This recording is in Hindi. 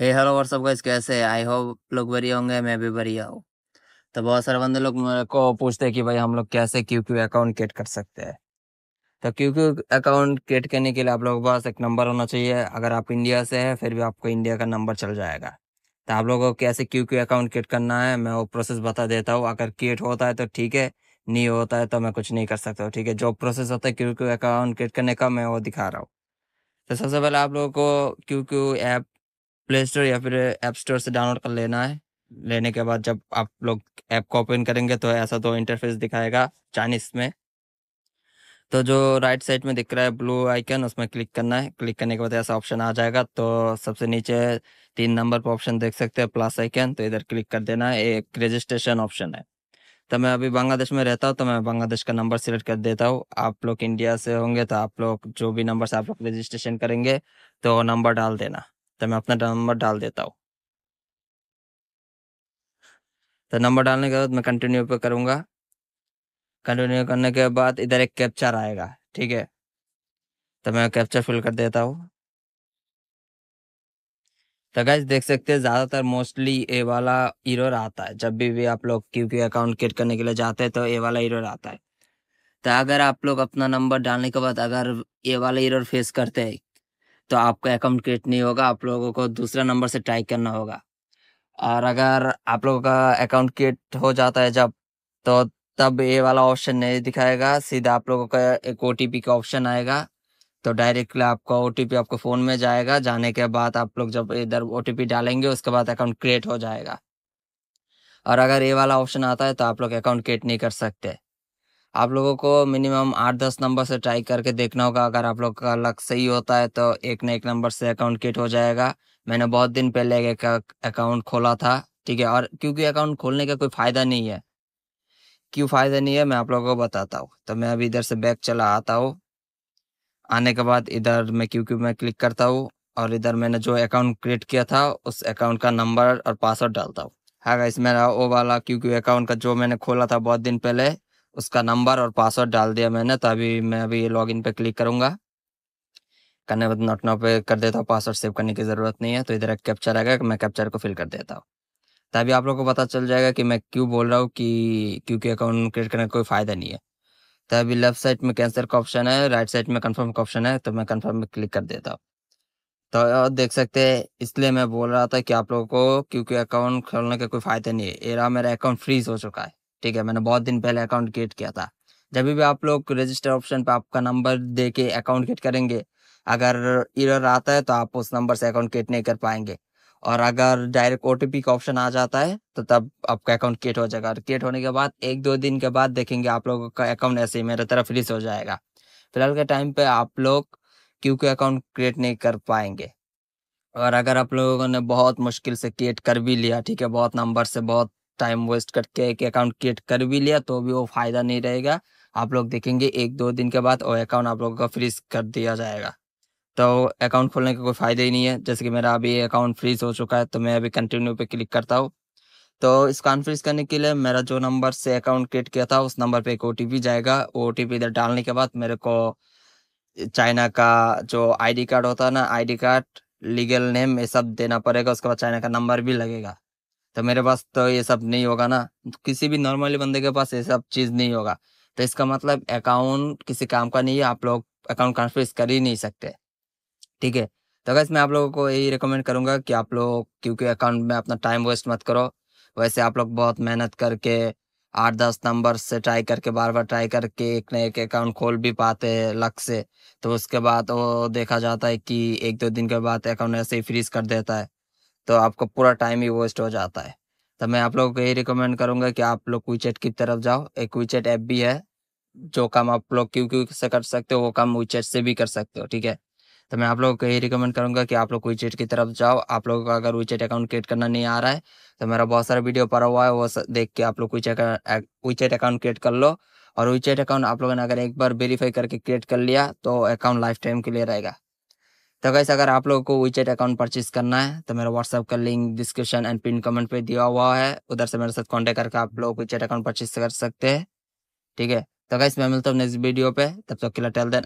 हे हेलो सब गाइस कैसे हैं आई होप लोग बढ़िया होंगे मैं भी बढ़िया हूँ तो बहुत सारे बंदे लोग मेरे को पूछते हैं कि भाई हम लोग कैसे क्यू क्यू अकाउंट क्रिएट कर सकते हैं तो क्यू क्यू अकाउंट क्रिएट करने के लिए आप लोगों के पास एक नंबर होना चाहिए अगर आप इंडिया से हैं फिर भी आपको इंडिया का नंबर चल जाएगा तो आप लोगों को कैसे क्यू क्यू अकाउंट क्रिएट करना है मैं वो प्रोसेस बता देता हूँ अगर क्रिएट होता है तो ठीक है नहीं होता है तो मैं कुछ नहीं कर सकता हूँ ठीक है जो प्रोसेस होता है क्यू क्यू अकाउंट क्रिएट करने का मैं वो दिखा रहा हूँ तो सबसे पहले आप लोगों को Q Q app play store या फिर ऐप स्टोर से डाउनलोड कर लेना है लेने के बाद जब आप लोग ऐप को ओपन करेंगे तो ऐसा दो तो इंटरफेस दिखाएगा चाइनीस में तो जो राइट साइड में दिख रहा है ब्लू आइकन उसमें क्लिक करना है क्लिक करने के बाद ऐसा ऑप्शन आ जाएगा तो सबसे नीचे तीन नंबर पर ऑप्शन देख सकते हैं प्लस आइकन तो इधर क्लिक कर देना है एक रजिस्ट्रेशन ऑप्शन है तो मैं अभी बांग्लादेश में रहता हूँ तो मैं बांग्लादेश का नंबर सिलेक्ट कर देता हूँ आप लोग इंडिया से होंगे तो आप लोग जो भी नंबर से आप लोग रजिस्ट्रेशन करेंगे तो नंबर डाल देना तो मैं अपना नंबर डाल देता हूँ तो नंबर डालने के बाद मैं कंटिन्यू पे करूँगा कंटिन्यू करने के बाद इधर एक कैप्चर आएगा ठीक है तो मैं कैप्चर फिल कर देता हूँ तो गैस देख सकते हैं ज़्यादातर मोस्टली ए वाला इरोर आता है जब भी भी आप लोग क्योंकि अकाउंट क्रिएट करने के लिए जाते हैं तो ए वाला इरोर आता है तो अगर आप लोग अपना नंबर डालने के बाद अगर ए वाला इरोर फेस करते हैं तो आपका अकाउंट क्रिएट नहीं होगा आप लोगों को दूसरा नंबर से ट्राई करना होगा और अगर आप लोगों का अकाउंट क्रिएट हो जाता है जब तो तब ये वाला ऑप्शन नहीं दिखाएगा सीधा आप लोगों का एक ओ का ऑप्शन आएगा तो डायरेक्टली आपका ओ आपको फ़ोन में जाएगा जाने के बाद आप लोग जब इधर ओ डालेंगे उसके बाद अकाउंट क्रिएट हो जाएगा और अगर ये वाला ऑप्शन आता है तो आप लोग अकाउंट क्रिएट नहीं कर सकते आप लोगों को मिनिमम आठ दस नंबर से ट्राई करके देखना होगा अगर आप लोग का लक सही होता है तो एक ना एक नंबर से अकाउंट किट हो जाएगा मैंने बहुत दिन पहले एक अकाउंट खोला था ठीक है और क्योंकि अकाउंट खोलने का कोई फ़ायदा नहीं है क्यों फ़ायदा नहीं है मैं आप लोगों को बताता हूँ तो मैं अभी इधर से बैग चला आता हूँ आने के बाद इधर मैं क्यू क्यू में क्लिक करता हूँ और इधर मैंने जो अकाउंट क्रिएट किया था उस अकाउंट का नंबर और पासवर्ड डालता हूँ हाँ इस मेरा ओ वाला क्योंकि क्यू अकाउंट का जो मैंने खोला था बहुत दिन पहले उसका नंबर और पासवर्ड डाल दिया मैंने तो अभी मैं अभी लॉग इन पर क्लिक करूँगा करने बाद नोट नाउ पे कर देता हूँ पासवर्ड सेव करने की ज़रूरत नहीं है तो इधर एक कैप्चर आएगा मैं कैप्चर को फिल कर देता हूँ तभी आप लोग को पता चल जाएगा कि मैं क्यों बोल रहा हूँ कि क्योंकि अकाउंट क्रिएट करने का कोई फ़ायदा नहीं है तो अभी लेफ्ट साइड में कैंसिल का ऑप्शन है राइट साइड में कन्फर्म का ऑप्शन है तो मैं कन्फर्म में क्लिक कर देता हूँ तो देख सकते हैं इसलिए मैं बोल रहा था कि आप लोगों को क्योंकि अकाउंट खोलने का कोई फ़ायदा नहीं है एरा मेरा अकाउंट फ्रीज हो चुका है ठीक है मैंने बहुत दिन पहले अकाउंट क्रिएट किया था जब भी आप लोग रजिस्टर ऑप्शन पे आपका नंबर दे के अकाउंट क्रिएट करेंगे अगर इरर आता है तो आप उस नंबर से अकाउंट क्रिएट नहीं कर पाएंगे और अगर डायरेक्ट ओ का ऑप्शन आ जाता है तो तब आपका अकाउंट क्रिएट हो जाएगा और क्रिएट होने के बाद एक दो दिन के बाद देखेंगे आप लोगों का अकाउंट ऐसे ही मेरे तरफ रिलीज हो जाएगा फिलहाल के टाइम पे आप लोग क्योंकि अकाउंट क्रिएट नहीं कर पाएंगे और अगर आप लोगों ने बहुत मुश्किल से क्रिएट कर भी लिया ठीक है बहुत नंबर से बहुत टाइम वेस्ट करके एक अकाउंट क्रिएट कर भी लिया तो भी वो फायदा नहीं रहेगा आप लोग देखेंगे एक दो दिन के बाद वो अकाउंट आप लोगों का फ्रीज कर दिया जाएगा तो अकाउंट खोलने का कोई फ़ायदा ही नहीं है जैसे कि मेरा अभी अकाउंट फ्रीज हो चुका है तो मैं अभी कंटिन्यू पे क्लिक करता हूँ तो इसको अनफ्रीज करने के लिए मेरा जो नंबर से अकाउंट क्रिएट किया था उस नंबर पे एक ओ जाएगा ओ इधर डालने के बाद मेरे को चाइना का जो आईडी कार्ड होता है ना आईडी कार्ड लीगल नेम ये सब देना पड़ेगा उसके बाद चाइना का नंबर भी लगेगा तो मेरे पास तो ये सब नहीं होगा ना तो किसी भी नॉर्मली बंदे के पास ये सब चीज़ नहीं होगा तो इसका मतलब अकाउंट किसी काम का नहीं है आप लोग अकाउंट ट्रांसफर कर ही नहीं सकते ठीक है तो अगर मैं आप लोगों को यही रिकमेंड करूंगा कि आप लोग क्योंकि अकाउंट में अपना टाइम वेस्ट मत करो वैसे आप लोग बहुत मेहनत करके आठ दस नंबर से ट्राई करके बार बार ट्राई करके एक ना एक अकाउंट खोल भी पाते हैं लक से तो उसके बाद वो देखा जाता है कि एक दो दिन के बाद अकाउंट ऐसे ही फ्रीज कर देता है तो आपका पूरा टाइम ही वेस्ट हो जाता है तो मैं आप लोगों को यही रिकमेंड करूंगा कि आप लोग क्विचेट की तरफ जाओ एक क्विचेट ऐप भी है जो काम आप लोग क्यू क्यू से कर सकते हो वो काम विचेट से भी कर सकते हो ठीक है तो मैं आप लोगों को यही रिकमेंड करूंगा कि आप लोग क्विचेट की तरफ जाओ आप लोगों का अगर विचेट अकाउंट क्रिएट करना नहीं आ रहा है तो मेरा बहुत सारा वीडियो पड़ा हुआ है वो देख के आप लोग विचेट अकाउंट क्रिएट कर लो और विचेट अकाउंट आप लोगों ने अगर एक बार वेरीफाई करके क्रिएट कर लिया तो अकाउंट लाइफ टाइम के लिए रहेगा तो कैसे अगर आप लोगों को वीचेट अकाउंट परचेज करना है तो मेरा व्हाट्सअप का link description and pin comment पे दिया हुआ है उधर से मेरे साथ कॉन्टेक्ट करके आप लोग विचेट अकाउंट परचेज कर सकते हैं ठीक है तो कैसे मैं मिलता हूँ नेक्स्ट वीडियो पे तब तक तो किला टेल देन